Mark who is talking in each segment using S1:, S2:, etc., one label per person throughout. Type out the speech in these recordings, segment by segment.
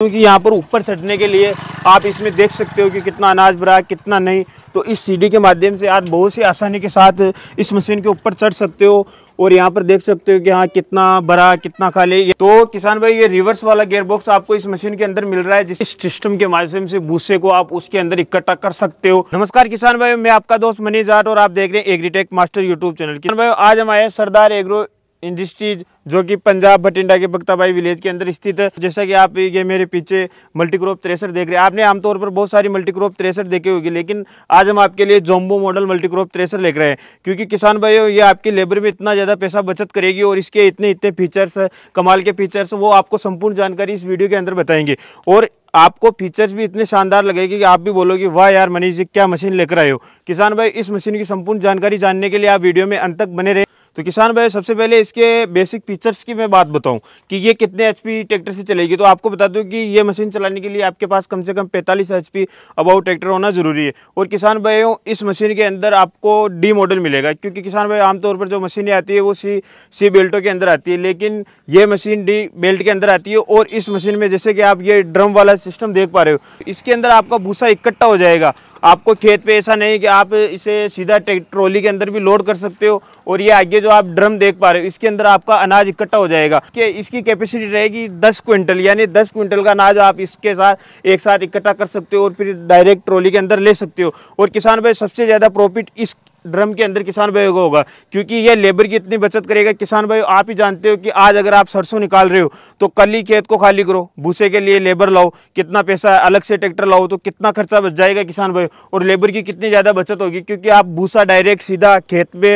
S1: क्योंकि यहाँ पर ऊपर चढ़ने के लिए आप इसमें देख सकते हो कि कितना अनाज भरा है कितना नहीं तो इस सीढ़ी के माध्यम से आप बहुत सी आसानी के साथ इस मशीन के ऊपर चढ़ सकते हो और यहाँ पर देख सकते हो कि हाँ कितना भरा कितना खाली तो किसान भाई ये रिवर्स वाला गेयर बॉक्स आपको इस मशीन के अंदर मिल रहा है जिस सिस्टम के माध्यम से भूसे को आप उसके अंदर इकट्ठा कर सकते हो नमस्कार किसान भाई मैं आपका दोस्त मनीष जाट और आप देख रहे हैं एग्रीटेक मास्टर यूट्यूब चैनल किसान भाई आज हम आए सरदार एग्रो इंडस्ट्रीज जो कि पंजाब भटिंडा के बख्ताबाई विलेज के अंदर स्थित है जैसा कि आप ये मेरे पीछे मल्टी क्रॉप थ्रेसर देख रहे हैं आपने आमतौर पर बहुत सारी मल्टी क्रॉप थ्रेसर देखे होगी लेकिन आज हम आपके लिए jumbo model multi crop thresher लेकर आए हैं क्योंकि किसान भाई ये आपकी लेबर में इतना ज़्यादा पैसा बचत करेगी और इसके इतने इतने फीचर्स कमाल के फीचर्स वो आपको संपूर्ण जानकारी इस वीडियो के अंदर बताएंगे और आपको फीचर्स भी इतने शानदार लगेगी कि आप भी बोलोगे वाह यार मनीष जी क्या मशीन लेकर आए हो किसान भाई इस मशीन की संपूर्ण जानकारी जानने के लिए आप वीडियो में अंत तक बने रहे तो किसान भाई सबसे पहले इसके बेसिक फीचर्स की मैं बात बताऊं कि ये कितने एच ट्रैक्टर से चलेगी तो आपको बता दूं कि ये मशीन चलाने के लिए आपके पास कम से कम पैंतालीस एच पी अबाउ ट्रैक्टर होना ज़रूरी है और किसान भाइयों इस मशीन के अंदर आपको डी मॉडल मिलेगा क्योंकि किसान भाई आमतौर पर जो मशीनें आती है वो सी सी बेल्टों के अंदर आती है लेकिन ये मशीन डी बेल्ट के अंदर आती है और इस मशीन में जैसे कि आप ये ड्रम वाला सिस्टम देख पा रहे हो इसके अंदर आपका भूसा इकट्ठा हो जाएगा आपको खेत पे ऐसा नहीं कि आप इसे सीधा ट्रॉली के अंदर भी लोड कर सकते हो और ये आगे जो आप ड्रम देख पा रहे हो इसके अंदर आपका अनाज इकट्ठा हो जाएगा कि इसकी कैपेसिटी रहेगी दस क्विंटल यानी दस क्विंटल का अनाज आप इसके साथ एक साथ इकट्ठा कर सकते हो और फिर डायरेक्ट ट्रॉली के अंदर ले सकते हो और किसान भाई सबसे ज़्यादा प्रॉफिट इस ड्रम के अंदर किसान भाई को होगा क्योंकि ये लेबर की इतनी बचत करेगा किसान भाई आप ही जानते हो कि आज अगर आप सरसों निकाल रहे हो तो कल ही खेत को खाली करो भूसे के लिए लेबर लाओ कितना पैसा अलग से ट्रैक्टर लाओ तो कितना खर्चा बच जाएगा किसान भाई और लेबर की कितनी ज़्यादा बचत होगी क्योंकि आप भूसा डायरेक्ट सीधा खेत में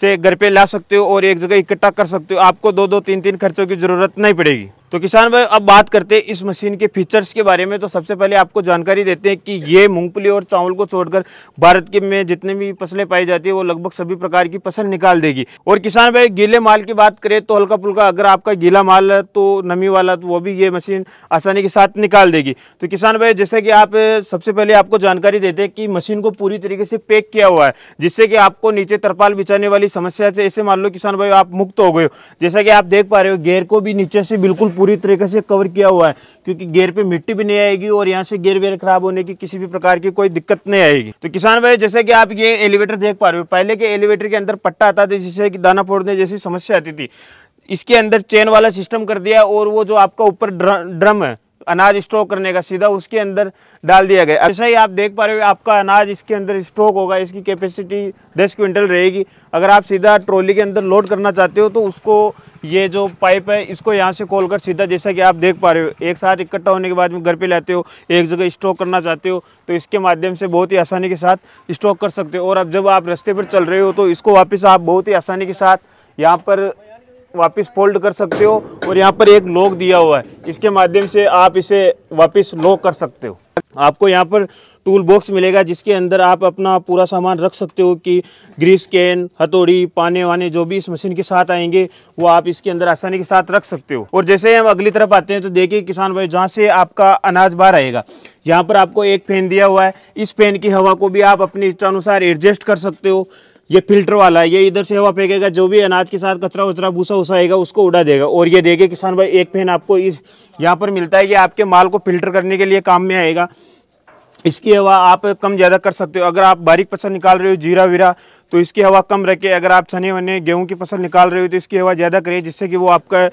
S1: से घर पे ला सकते हो और एक जगह इकट्ठा कर सकते हो आपको दो दो तीन तीन खर्चों की ज़रूरत नहीं पड़ेगी तो किसान भाई अब बात करते हैं इस मशीन के फीचर्स के बारे में तो सबसे पहले आपको जानकारी देते हैं कि ये मूंगफली और चावल को छोड़कर भारत के में जितने भी फसलें पाई जाती है वो लगभग सभी प्रकार की फसल निकाल देगी और किसान भाई गीले माल की बात करें तो हल्का फुल्का अगर आपका गीला माल है तो नमी वाला तो वो भी ये मशीन आसानी के साथ निकाल देगी तो किसान भाई जैसे कि आप सबसे पहले आपको जानकारी देते हैं कि मशीन को पूरी तरीके से पैक किया हुआ है जिससे कि आपको नीचे तरपाल बिछाने वाली समस्या से ऐसे मान लो किसान भाई आप मुक्त हो गए हो जैसा कि आप देख पा रहे हो गेयर को भी नीचे से बिल्कुल पूरी तरीके से कवर किया हुआ है क्योंकि गेयर पे मिट्टी भी नहीं आएगी और यहाँ से गेयर वेयर खराब होने की किसी भी प्रकार की कोई दिक्कत नहीं आएगी तो किसान भाई जैसे कि आप ये एलिवेटर देख पा रहे हो पहले के एलिवेटर के अंदर पट्टा आता था जिससे कि दाना फोड़ने जैसी समस्या आती थी इसके अंदर चेन वाला सिस्टम कर दिया और वो जो आपका ऊपर ड्रम है अनाज स्टोर करने का सीधा उसके अंदर डाल दिया गया ऐसा ही आप देख पा रहे हो आपका अनाज इसके अंदर स्टोक होगा इसकी कैपेसिटी दस क्विंटल रहेगी अगर आप सीधा ट्रॉली के अंदर लोड करना चाहते हो तो उसको ये जो पाइप है इसको यहाँ से खोल कर सीधा जैसा कि आप देख पा रहे हो एक साथ इकट्ठा होने के बाद में घर पर लाते हो एक जगह स्टोक करना चाहते हो तो इसके माध्यम से बहुत ही आसानी के साथ स्टोक कर सकते हो और अब जब आप रस्ते पर चल रहे हो तो इसको वापस आप बहुत ही आसानी के साथ यहाँ पर वापस फोल्ड कर सकते हो और यहाँ पर एक लॉक दिया हुआ है इसके माध्यम से आप इसे वापस लॉक कर सकते हो आपको यहाँ पर टूल बॉक्स मिलेगा जिसके अंदर आप अपना पूरा सामान रख सकते हो कि ग्रीस कैन हथौड़ी पाने वाने जो भी इस मशीन के साथ आएंगे वो आप इसके अंदर आसानी के साथ रख सकते हो और जैसे ही हम अगली तरफ आते हैं तो देखिए किसान भाई जहाँ से आपका अनाज बाहर आएगा यहाँ पर आपको एक फैन दिया हुआ है इस फैन की हवा को भी आप अपनी इच्छानुसार एडजस्ट कर सकते हो ये फिल्टर वाला है ये इधर से हवा फेंकेगा जो भी अनाज के साथ कचरा उचरा भूसा आएगा उसको उड़ा देगा और ये देखिए किसान भाई एक पेन आपको इस यहाँ पर मिलता है ये आपके माल को फिल्टर करने के लिए काम में आएगा इसकी हवा आप कम ज़्यादा कर सकते हो अगर आप बारीक फसल निकाल रहे हो जीरा वीरा तो इसकी हवा कम रखे अगर आप चने वने गेहूँ की फसल निकाल रहे हो तो इसकी हवा ज़्यादा करिए जिससे कि वो आपका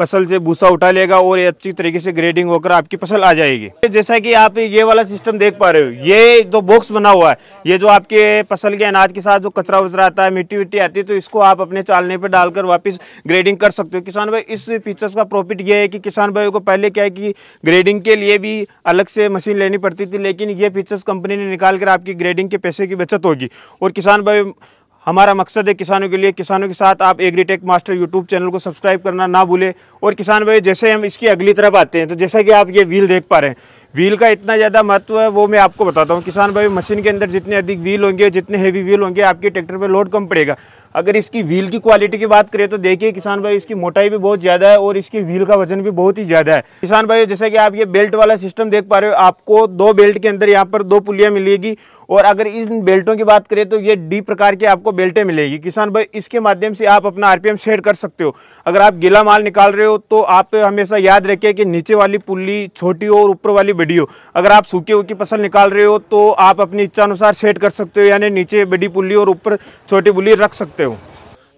S1: फसल से भूसा उठा लेगा और ये अच्छी तरीके से ग्रेडिंग होकर आपकी फसल आ जाएगी जैसा कि आप ये वाला सिस्टम देख पा रहे हो ये जो बॉक्स बना हुआ है ये जो आपके फसल के अनाज के साथ जो कचरा वचरा आता है मिट्टी विट्टी आती है तो इसको आप अपने चालने पर डालकर वापस ग्रेडिंग कर सकते हो किसान भाई इस फीचर्स का प्रॉफिट ये है कि किसान भाई को पहले क्या है कि ग्रेडिंग के लिए भी अलग से मशीन लेनी पड़ती थी लेकिन ये फीचर्स कंपनी ने निकाल कर आपकी ग्रेडिंग के पैसे की बचत होगी और किसान भाई हमारा मकसद है किसानों के लिए किसानों के साथ आप एग्रीटेक मास्टर यूट्यूब चैनल को सब्सक्राइब करना ना भूलें और किसान भाई जैसे हम इसकी अगली तरफ आते हैं तो जैसा कि आप ये व्हील देख पा रहे हैं व्हील का इतना ज़्यादा महत्व है वो मैं आपको बताता हूँ किसान भाई मशीन के अंदर जितने अधिक व्हील होंगे जितने हेवी व्हील होंगे आपके ट्रैक्टर पर लोड कम पड़ेगा अगर इसकी व्हील की क्वालिटी की बात करें तो देखिए किसान भाई इसकी मोटाई भी बहुत ज़्यादा है और इसकी व्हील का वजन भी बहुत ही ज़्यादा है किसान भाई जैसे कि आप ये बेल्ट वाला सिस्टम देख पा रहे हो आपको दो बेल्ट के अंदर यहाँ पर दो पुलियाँ मिलेगी और अगर इन बेल्टों की बात करें तो ये डी प्रकार की आपको बेल्टें मिलेगी किसान भाई इसके माध्यम से आप अपना आरपीएम सेट कर सकते हो अगर आप गीला माल निकाल रहे हो तो आप हमेशा याद रखें कि नीचे वाली पुली छोटी हो और ऊपर वाली वीडियो अगर आप सूखे हो की फसल निकाल रहे हो तो आप अपनी इच्छा अनुसार सेट कर सकते हो यानी नीचे बड़ी पुल्ली और ऊपर छोटी पुल्ली रख सकते हो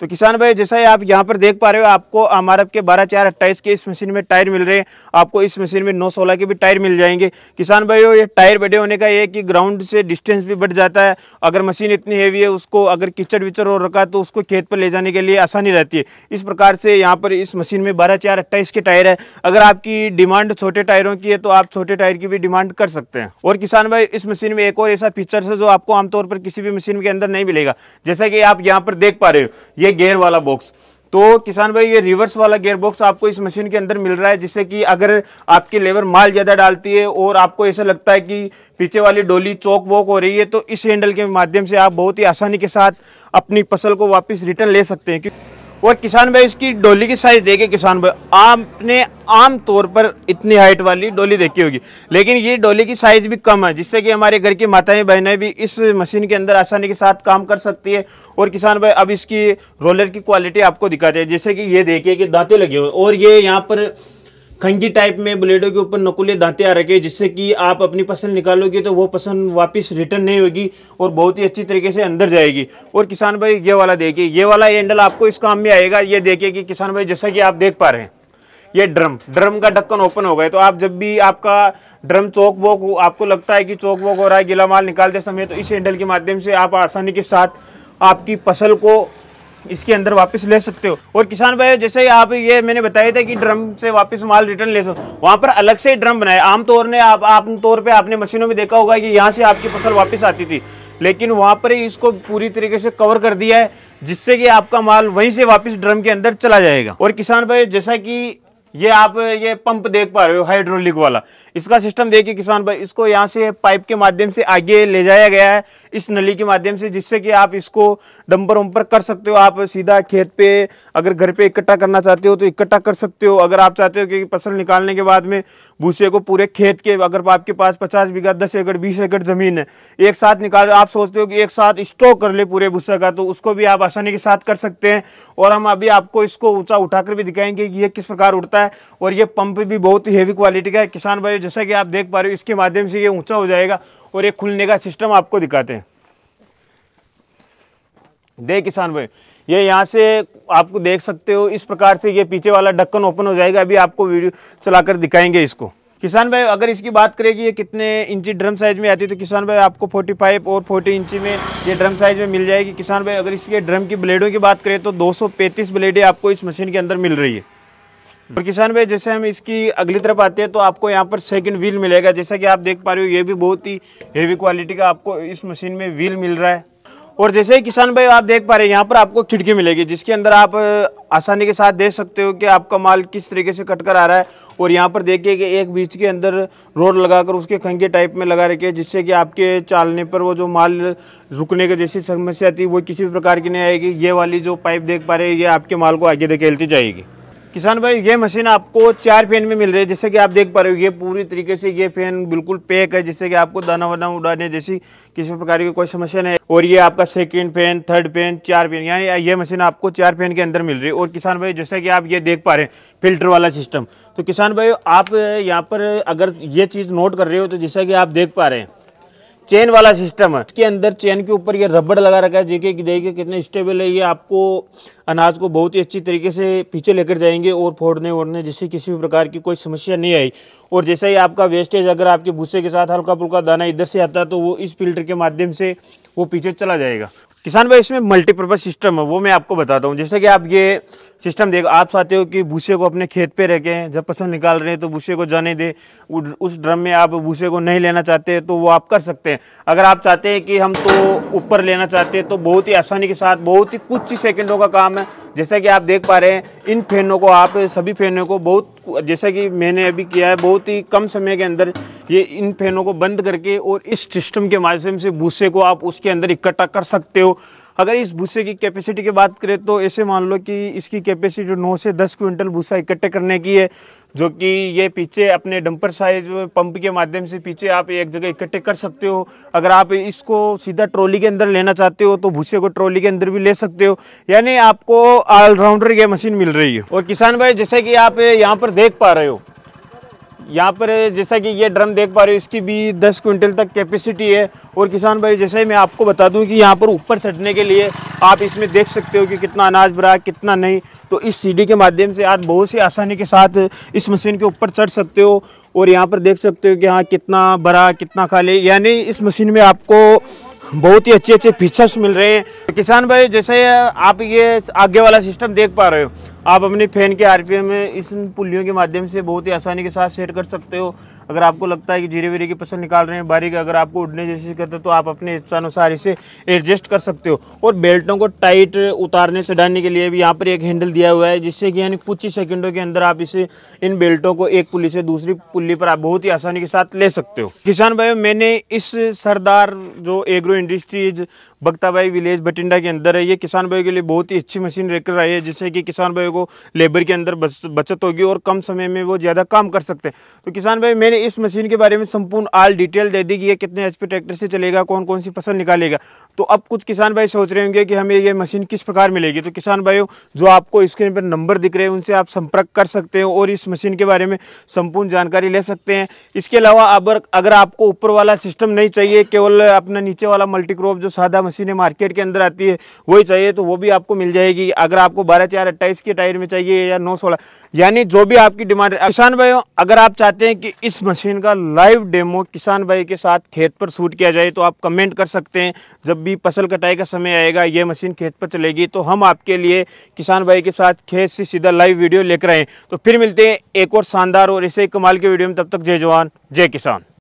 S1: तो किसान भाई जैसा ही आप यहाँ पर देख पा रहे हो आपको अमारफ के बारह चार अट्ठाईस के इस मशीन में टायर मिल रहे हैं आपको इस मशीन में नौ सोलह के भी टायर मिल जाएंगे किसान भाई ये टायर बड़े होने का ये कि ग्राउंड से डिस्टेंस भी बढ़ जाता है अगर मशीन इतनी हैवी है उसको अगर कीचड़ विचड़ हो रखा तो उसको खेत पर ले जाने के लिए आसानी रहती है इस प्रकार से यहाँ पर इस मशीन में बारह चार अट्ठाईस के टायर है अगर आपकी डिमांड छोटे टायरों की है तो आप छोटे टायर की भी डिमांड कर सकते हैं और किसान भाई इस मशीन में एक और ऐसा फीचर है जो आपको आमतौर पर किसी भी मशीन के अंदर नहीं मिलेगा जैसा कि आप यहाँ पर देख पा रहे हो ये ये गेयर वाला बॉक्स तो किसान भाई ये रिवर्स वाला गेयर बॉक्स आपको इस मशीन के अंदर मिल रहा है जिससे कि अगर आपकी लेबर माल ज़्यादा डालती है और आपको ऐसा लगता है कि पीछे वाली डोली चौक वोक हो रही है तो इस हैंडल के माध्यम से आप बहुत ही आसानी के साथ अपनी फसल को वापस रिटर्न ले सकते हैं क्योंकि और किसान भाई इसकी डोली की साइज़ देखे किसान भाई आपने आम तौर पर इतनी हाइट वाली डोली देखी होगी लेकिन ये डोली की साइज़ भी कम है जिससे कि हमारे घर की माताएं बहनें भी इस मशीन के अंदर आसानी के साथ काम कर सकती है और किसान भाई अब इसकी रोलर की क्वालिटी आपको दिखाते हैं जैसे कि ये देखिए कि दाँते लगे हुए और ये यहाँ पर खंजी टाइप में ब्लेडों के ऊपर नकुले दांते आ रखे जिससे कि आप अपनी पसंद निकालोगे तो वो पसंद वापस रिटर्न नहीं होगी और बहुत ही अच्छी तरीके से अंदर जाएगी और किसान भाई ये वाला देखिए ये वाला हैंडल आपको इस काम में आएगा ये देखिए कि किसान भाई जैसा कि आप देख पा रहे हैं ये ड्रम ड्रम का ढक्कन ओपन हो गया तो आप जब भी आपका ड्रम चौक वोक आपको लगता है कि चौक वोक हो रहा है गीला माल निकालते समय तो इस हैंडल के माध्यम से आप आसानी के साथ आपकी फसल को इसके अंदर वापस ले सकते हो और किसान भाई जैसे आप ये मैंने बताया था कि ड्रम से वापस माल रिटर्न ले सकते वहाँ पर अलग से ड्रम बनाए आमतौर ने आप आमतौर पर आपने मशीनों में देखा होगा कि यहाँ से आपकी फसल वापस आती थी लेकिन वहाँ पर ही इसको पूरी तरीके से कवर कर दिया है जिससे कि आपका माल वहीं से वापस ड्रम के अंदर चला जाएगा और किसान भाई जैसा कि ये आप ये पंप देख पा रहे हो हाइड्रोलिक वाला इसका सिस्टम देखिए किसान भाई इसको यहाँ से पाइप के माध्यम से आगे ले जाया गया है इस नली के माध्यम से जिससे कि आप इसको डंपर वम्पर कर सकते हो आप सीधा खेत पे अगर घर पे इकट्ठा करना चाहते हो तो इकट्ठा कर सकते हो अगर आप चाहते हो कि फसल निकालने के बाद में भूसे को पूरे खेत के अगर आपके पास पचास बीघा दस एकड़ बीस एकड़ ज़मीन है एक साथ निकाल आप सोचते हो कि एक साथ स्टॉक कर ले पूरे भूसे का तो उसको भी आप आसानी के साथ कर सकते हैं और हम अभी आपको इसको ऊँचा उठाकर भी दिखाएंगे कि ये किस प्रकार उठता है है और ये पंप भी बहुत ही हेवी क्वालिटी का है किसान भाई जैसा कि आप देख पा रहे हो इसके माध्यम से ये ऊंचा हो जाएगा और ये खुलने का सिस्टम आपको दिखाते हैं देख किसान भाई ये यहाँ से आपको देख सकते हो इस प्रकार से ये पीछे वाला ढक्कन ओपन हो जाएगा अभी आपको वीडियो चलाकर दिखाएंगे इसको किसान भाई अगर इसकी बात करें कि ये कितने इंची ड्रम साइज में आती है तो किसान भाई आपको 45 और 40 इंची में ये ड्रम साइज में मिल जाएगी किसान भाई अगर इसके ड्रम की ब्लेडों की बात करें तो 235 ब्लेडें आपको इस मशीन के अंदर मिल रही है और किसान भाई जैसे हम इसकी अगली तरफ आते हैं तो आपको यहाँ पर सेकंड व्हील मिलेगा जैसा कि आप देख पा रहे हो ये भी बहुत ही हेवी क्वालिटी का आपको इस मशीन में व्हील मिल रहा है और जैसे ही किसान भाई आप देख पा रहे हैं यहाँ पर आपको खिड़की मिलेगी जिसके अंदर आप आसानी के साथ देख सकते हो कि आपका माल किस तरीके से कट कर आ रहा है और यहाँ पर देखिए कि एक बीच के अंदर रोड लगाकर उसके खंगे टाइप में लगा रखे जिससे कि आपके चालने पर वो जो माल रुकने की जैसी समस्या थी वो किसी भी प्रकार की नहीं आएगी ये वाली जो पाइप देख पा रहे हैं ये आपके माल को आगे धकेलती जाएगी किसान भाई ये मशीन आपको चार फैन में मिल रही है जैसे कि आप देख पा रहे हो ये पूरी तरीके से ये फैन बिल्कुल पैक है जिससे कि आपको दाना वाना उड़ाने जैसी किसी प्रकार की कोई समस्या नहीं और ये आपका सेकेंड फैन थर्ड फैन चार फैन यानी ये मशीन आपको चार फैन के अंदर मिल रही है और किसान भाई जैसे कि आप ये देख पा रहे हैं फिल्टर वाला सिस्टम तो किसान भाई आप यहाँ पर अगर ये चीज़ नोट कर रहे हो तो जैसे कि आप देख पा रहे हैं चेन वाला सिस्टम है इसके अंदर चेन के ऊपर ये रबड़ लगा रखा है देखिए देखिए कितने स्टेबल है ये आपको अनाज को बहुत ही अच्छी तरीके से पीछे लेकर जाएंगे और फोड़ने वोड़ने जिससे किसी भी प्रकार की कोई समस्या नहीं आई और जैसा ही आपका वेस्टेज अगर आपके भूसे के साथ हल्का फुल्का दाना इधर से आता है तो वो इस फिल्टर के माध्यम से वो पीछे चला जाएगा किसान भाई इसमें मल्टीपर्पज़ सिस्टम है वो मैं आपको बताता हूँ जैसे कि आप ये सिस्टम देखो आप चाहते हो कि भूसे को अपने खेत पे रखें जब फसल निकाल रहे हैं तो भूसे को जाने दें उस ड्रम में आप भूसे को नहीं लेना चाहते तो वो आप कर सकते हैं अगर आप चाहते हैं कि हम तो ऊपर लेना चाहते हैं तो बहुत ही आसानी के साथ बहुत ही कुछ ही सेकेंडों का काम है जैसा कि आप देख पा रहे हैं इन फैनों को आप सभी फैनों को बहुत जैसा कि मैंने अभी किया है बहुत ही कम समय के अंदर ये इन फैनों को बंद करके और इस सिस्टम के माध्यम से भूसे को आप उसके अंदर इकट्ठा कर सकते हो अगर इस भूसे की कैपेसिटी की बात करें तो ऐसे मान लो कि इसकी कैपेसिटी नौ से दस क्विंटल भूसा इकट्ठे करने की है जो कि ये पीछे अपने डंपर साइज पंप के माध्यम से पीछे आप एक जगह इकट्ठे कर सकते हो अगर आप इसको सीधा ट्रॉली के अंदर लेना चाहते हो तो भूसे को ट्रॉली के अंदर भी ले सकते हो यानी आपको ऑलराउंडर यह मशीन मिल रही है और किसान भाई जैसे कि आप यहाँ पर देख पा रहे हो यहाँ पर जैसा कि ये ड्रम देख पा रहे हो इसकी भी 10 क्विंटल तक कैपेसिटी है और किसान भाई जैसे ही मैं आपको बता दूं कि यहाँ पर ऊपर चढ़ने के लिए आप इसमें देख सकते हो कि कितना अनाज भरा कितना नहीं तो इस सीढ़ी के माध्यम से आप बहुत सी आसानी के साथ इस मशीन के ऊपर चढ़ सकते हो और यहाँ पर देख सकते हो कि हाँ कितना भरा कितना खाली यानी इस मशीन में आपको बहुत ही अच्छे अच्छे फीचर्स मिल रहे हैं किसान भाई जैसे आप ये आगे वाला सिस्टम देख पा रहे हो आप अपने फैन के आरपीएम में इस पुलियों के माध्यम से बहुत ही आसानी के साथ सेट कर सकते हो अगर आपको लगता है कि जीरे वीरे की पसंद निकाल रहे हैं बारीक अगर आपको उड़ने जैसे करते तो आप अपने इच्छानुसार इसे एडजस्ट कर सकते हो और बेल्टों को टाइट उतारने चढ़ाने के लिए भी यहाँ पर एक हैंडल दिया हुआ है जिससे कि यानी कुछ ही सेकेंडों के अंदर आप इसे इन बेल्टों को एक पुली से दूसरी पुली पर आप बहुत ही आसानी के साथ ले सकते हो किसान भाई मैंने इस सरदार जो agro industries Bakhtabai village Bathinda के अंदर है ये किसान भाई के लिए बहुत ही अच्छी मशीन लेकर आई है जिससे कि किसान भाई वो लेबर के अंदर बचत होगी और कम समय में वो ज़्यादा काम कर सकते हैं तो किसान भाई मैंने इस मशीन के बारे में संपूर्ण आल डिटेल दे दी कि ये कितने एच ट्रैक्टर से चलेगा कौन कौन सी फसल निकालेगा तो अब कुछ किसान भाई सोच रहे होंगे कि हमें ये मशीन किस प्रकार मिलेगी तो किसान भाइयों जो आपको स्क्रीन पर नंबर दिख रहे हैं उनसे आप संपर्क कर सकते हैं और इस मशीन के बारे में संपूर्ण जानकारी ले सकते हैं इसके अलावा अब अगर आपको ऊपर वाला सिस्टम नहीं चाहिए केवल अपना नीचे वाला मल्टीक्रॉप जो सादा मशीनें मार्केट के अंदर आती है वही चाहिए तो वो भी आपको मिल जाएगी अगर आपको बारह चार अट्ठाईस की साइड में चाहिए या नौ सोलह यानी जो भी आपकी डिमांड है किसान भाइयों अगर आप चाहते हैं कि इस मशीन का लाइव डेमो किसान भाई के साथ खेत पर शूट किया जाए तो आप कमेंट कर सकते हैं जब भी फसल कटाई का समय आएगा ये मशीन खेत पर चलेगी तो हम आपके लिए किसान भाई के साथ खेत से सीधा लाइव वीडियो लेकर आए तो फिर मिलते हैं एक और शानदार और ऐसे कमाल के वीडियो में तब तक जय जवान जय किसान